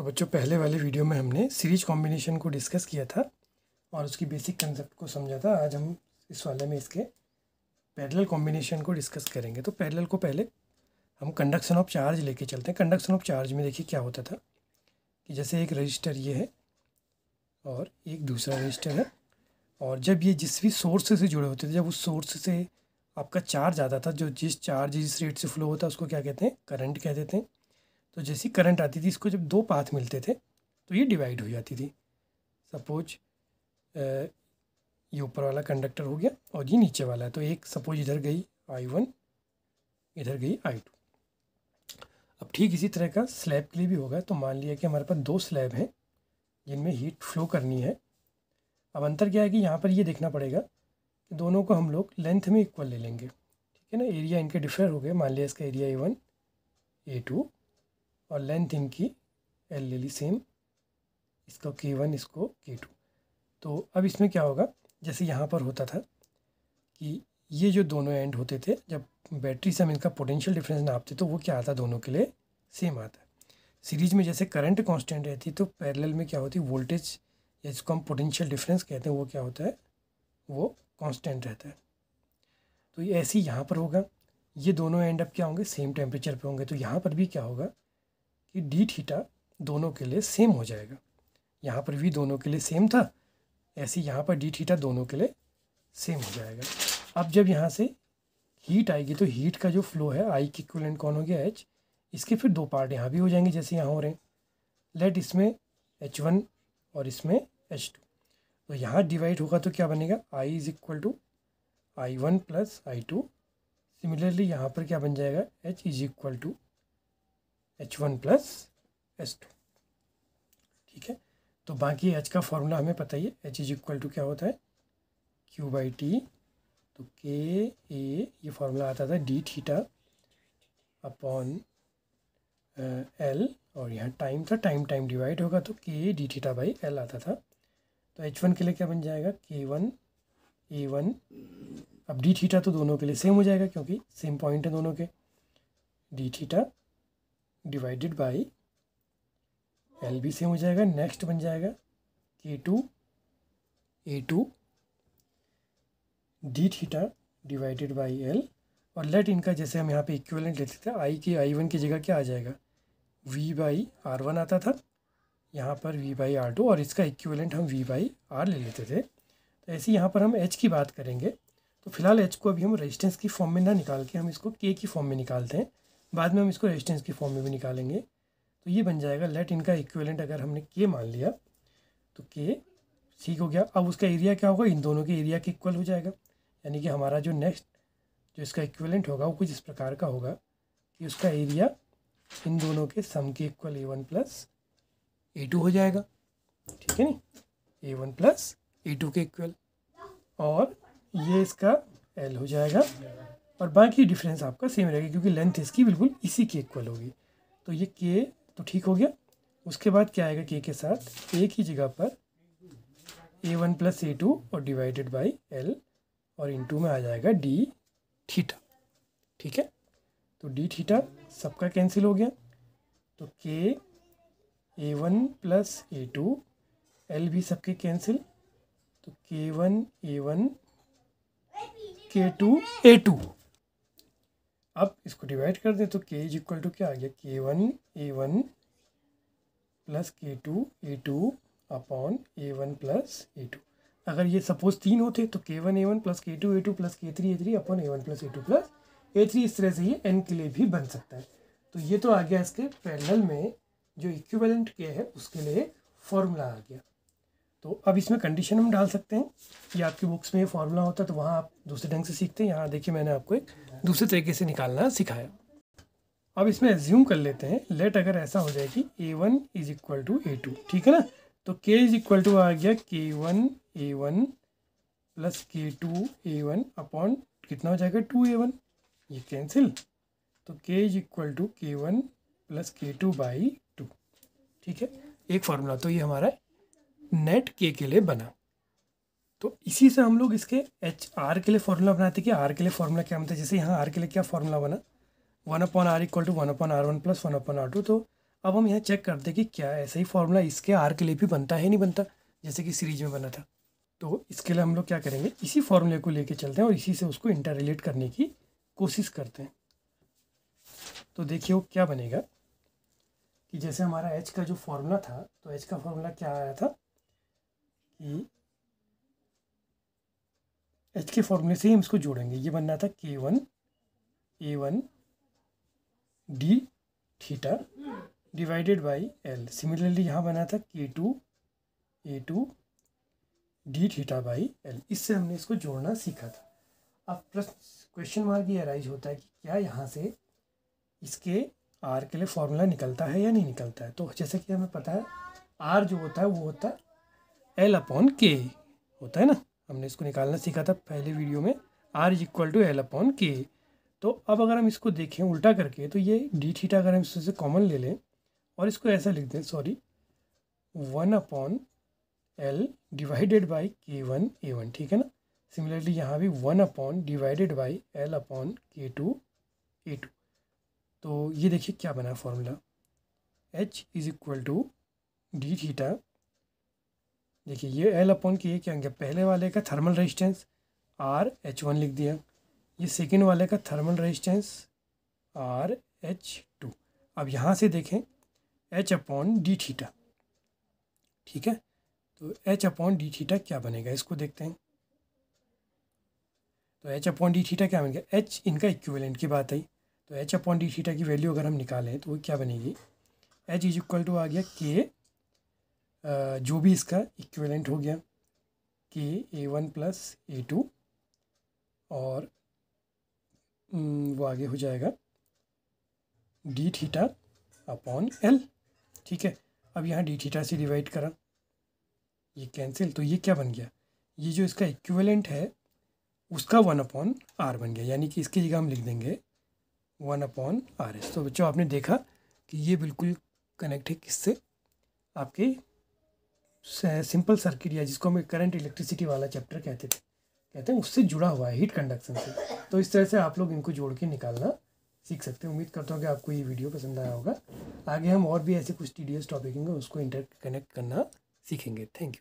तो बच्चों पहले वाले वीडियो में हमने सीरीज कॉम्बिनेशन को डिस्कस किया था और उसकी बेसिक कंसेप्ट को समझा था आज हम इस वाले में इसके पैरेलल कॉम्बिनेशन को डिस्कस करेंगे तो पैरेलल को पहले हम कंडक्शन ऑफ चार्ज लेके चलते हैं कंडक्शन ऑफ चार्ज में देखिए क्या होता था कि जैसे एक रजिस्टर ये है और एक दूसरा रजिस्टर है और जब ये जिस भी सोर्स से जुड़े होते थे जब उस सोर्स से आपका चार्ज आता था जो जिस चार्ज जिस रेट से फ्लो होता है उसको क्या कहते हैं करंट कह देते हैं तो जैसी करंट आती थी इसको जब दो पाथ मिलते थे तो ये डिवाइड हो जाती थी सपोज ये ऊपर वाला कंडक्टर हो गया और ये नीचे वाला है तो एक सपोज इधर गई आई वन इधर गई आई टू अब ठीक इसी तरह का स्लैब के लिए भी होगा तो मान लिया कि हमारे पास दो स्लैब हैं जिनमें हीट फ्लो करनी है अब अंतर क्या है कि यहाँ पर ये देखना पड़ेगा कि दोनों को हम लोग लेंथ में इक्वल ले लेंगे ठीक है ना एरिया इनके डिफर हो गए मान लिया इसका area A one A two और लेंथ इनकी एल ले ली सेम इसको के वन इसको के टू तो अब इसमें क्या होगा जैसे यहाँ पर होता था कि ये जो दोनों एंड होते थे जब बैटरी से हम इनका पोटेंशियल डिफरेंस नापते तो वो क्या आता दोनों के लिए सेम आता सीरीज में जैसे करंट कांस्टेंट रहती तो पैरेलल में क्या होती वोल्टेज या जिसको हम पोटेंशियल डिफरेंस कहते हैं वो क्या होता है वो कांस्टेंट रहता है तो ऐसे ही यहाँ पर होगा ये दोनों एंड अप क्या होंगे सेम टेम्परेचर पे होंगे तो यहाँ पर भी क्या होगा कि डी थीटा दोनों के लिए सेम हो जाएगा यहाँ पर वी दोनों के लिए सेम था ऐसे यहाँ पर डी थीटा दोनों के लिए सेम हो जाएगा अब जब यहाँ से हीट आएगी तो हीट का जो फ्लो है आई की इक्वलेंट कौन हो गया एच इसके फिर दो पार्ट यहाँ भी हो जाएंगे जैसे यहाँ हो रहे हैं लेट इसमें एच वन और इसमें एच टू तो यहाँ डिवाइड होगा तो क्या बनेगा I is equal to I one plus I two similarly यहाँ पर क्या बन जाएगा H is equal to H one plus H two ठीक है तो बाकी एच का फॉर्मूला हमें पता ही है एच इज इक्वल टू क्या होता है क्यू बाई टी तो के ए ये फॉर्मूला आता था डी थीटा अपॉन एल और यहाँ टाइम था टाइम टाइम डिवाइड होगा तो के डी थीटा बाई एल आता था तो एच वन के लिए क्या बन जाएगा के वन ए वन अब डी थीटा तो दोनों के लिए सेम हो जाएगा क्योंकि सेम पॉइंट है दोनों के D theta divided by L बी सेम हो जाएगा नेक्स्ट बन जाएगा K two A two D theta divided by L और लेट इनका जैसे हम यहाँ पे इक्विवेलेंट लेते थे आई के आई वन की जगह क्या आ जाएगा वी बाई आर वन आता था यहाँ पर वी बाई आर टू और इसका इक्विवेलेंट हम वी बाई आर ले लेते थे तो ऐसे यहाँ पर हम एच की बात करेंगे तो फिलहाल एच को अभी हम रेजिस्टेंस की फॉर्म में ना निकाल के हम इसको के की फॉर्म में निकालते हैं बाद में हम इसको रेजिस्टेंस की फॉर्म में भी निकालेंगे तो ये बन जाएगा लेट इनका इक्वलेंट अगर हमने के मान लिया तो के ठीक हो गया अब उसका एरिया क्या होगा इन दोनों के एरिया के इक्वल हो जाएगा यानी कि हमारा जो नेक्स्ट जो इसका इक्वलेंट होगा वो कुछ इस प्रकार का होगा कि उसका एरिया इन दोनों के सम के equal A one plus A two हो जाएगा ठीक है नहीं A one plus A two के इक्वल और ये इसका एल हो जाएगा और बाकी डिफरेंस आपका सेम रहेगा क्योंकि लेंथ इसकी बिल्कुल इसी के इक्वल होगी तो ये के तो ठीक हो गया उसके बाद क्या आएगा के के साथ एक ही जगह पर A one plus A two और डिवाइडेड बाई एल और इन टू में आ जाएगा डी थीटा ठीक है तो डी थीटा सबका कैंसिल हो गया तो के A one plus A two L भी सबके कैंसिल तो K one A one K two A two अब इसको डिवाइड कर दें तो के इज इक्वल टू क्या आ गया K one A one plus K two A two upon A one plus A two अगर ये सपोज तीन होते तो K one A one plus K two A two plus K three A three upon A one plus A two plus A three इस तरह से ये N के लिए भी बन सकता है तो ये तो आ गया इसके पैरेलल में जो इक्विवेलेंट के है उसके लिए फॉर्मूला आ गया तो अब इसमें कंडीशन हम डाल सकते हैं या आपकी बुक्स में ये फॉर्मूला होता है तो वहाँ आप दूसरे ढंग से सीखते हैं यहाँ देखिए मैंने आपको एक दूसरे तरीके से निकालना सिखाया अब इसमें एज्यूम कर लेते हैं लेट अगर ऐसा हो जाए कि A one is equal to A two ठीक है ना तो के इज इक्वल टू आ गया K one A one plus K two A one upon कितना हो जाएगा टू ए वन ये कैंसिल तो K is equal to K one plus K two by two ठीक है एक फार्मूला तो ये हमारा नेट के के लिए बना तो इसी से हम लोग इसके एच आर के लिए फॉर्मूला बनाते कि आर के लिए फॉर्मूला क्या बनता है जैसे यहाँ आर के लिए क्या फॉर्मूला बना one upon R equal to one upon R one plus one upon R two तो अब हम यहाँ चेक करते हैं कि क्या ऐसा ही फॉर्मूला इसके आर के लिए भी बनता है नहीं बनता जैसे कि सीरीज में बना था तो इसके लिए हम लोग क्या करेंगे इसी फॉर्मूले को लेके चलते हैं और इसी से उसको इंटर रिलेट करने की कोशिश करते हैं तो देखिए वो क्या बनेगा कि जैसे हमारा एच का जो फॉर्मूला था तो एच का फॉर्मूला क्या आया था कि एच के फॉर्मूले से ही हम इसको जोड़ेंगे ये बनना था K one A one D theta divided by L similarly यहाँ बना था K two A two D theta by L इससे हमने इसको जोड़ना सीखा था अब प्रश्न क्वेश्चन मार्क ये अराइज होता है कि क्या यहाँ से इसके आर के लिए फॉर्मूला निकलता है या नहीं निकलता है तो जैसे कि हमें पता है आर जो होता है वो होता है एल अपॉन के होता है ना हमने इसको निकालना सीखा था पहले वीडियो में R is equal to L upon K तो अब अगर हम इसको देखें उल्टा करके तो ये डी थीटा अगर हम इससे कॉमन ले लें और इसको ऐसा लिख दें sorry one upon L divided by K one A one ठीक है ना सिमिलरली यहाँ भी one upon divided by L upon K two A two तो ये देखिए क्या बना formula H is equal to D theta देखिए ये एल अपॉन की क्या गया पहले वाले का thermal resistance R H one लिख दिया ये सेकेंड वाले का thermal resistance R H two अब यहाँ से देखें एच अपॉन डी थीटा ठीक है तो एच अपॉन डी थीटा क्या बनेगा इसको देखते हैं तो एच अपॉन डी थीटा क्या बनेगा एच इनका इक्विवेलेंट की बात आई तो एच अपॉन डी थीटा की वैल्यू अगर हम निकालें तो वो क्या बनेगी एच इज इक्वल टू आ गया के जो भी इसका इक्विवेलेंट हो गया K A one plus A two और हम्म, वो आगे हो जाएगा डी थीटा अपॉन एल ठीक है अब यहाँ डी थीटा से डिवाइड करा ये कैंसिल तो ये क्या बन गया ये जो इसका इक्विवेलेंट है उसका वन अपॉन आर बन गया यानी कि इसकी जगह हम लिख देंगे वन अपॉन आर एस तो बच्चों आपने देखा कि ये बिल्कुल कनेक्ट है किससे आपके सिंपल सर्किट या जिसको हम करंट इलेक्ट्रिसिटी वाला चैप्टर कहते थे कहते हैं उससे जुड़ा हुआ है हीट कंडक्शन से तो इस तरह से आप लोग इनको जोड़ के निकालना सीख सकते हैं उम्मीद करता हूँ कि आपको ये वीडियो पसंद आया होगा आगे हम और भी ऐसे कुछ टी डी टॉपिक होंगे उसको इंटर कनेक्ट करना सीखेंगे थैंक यू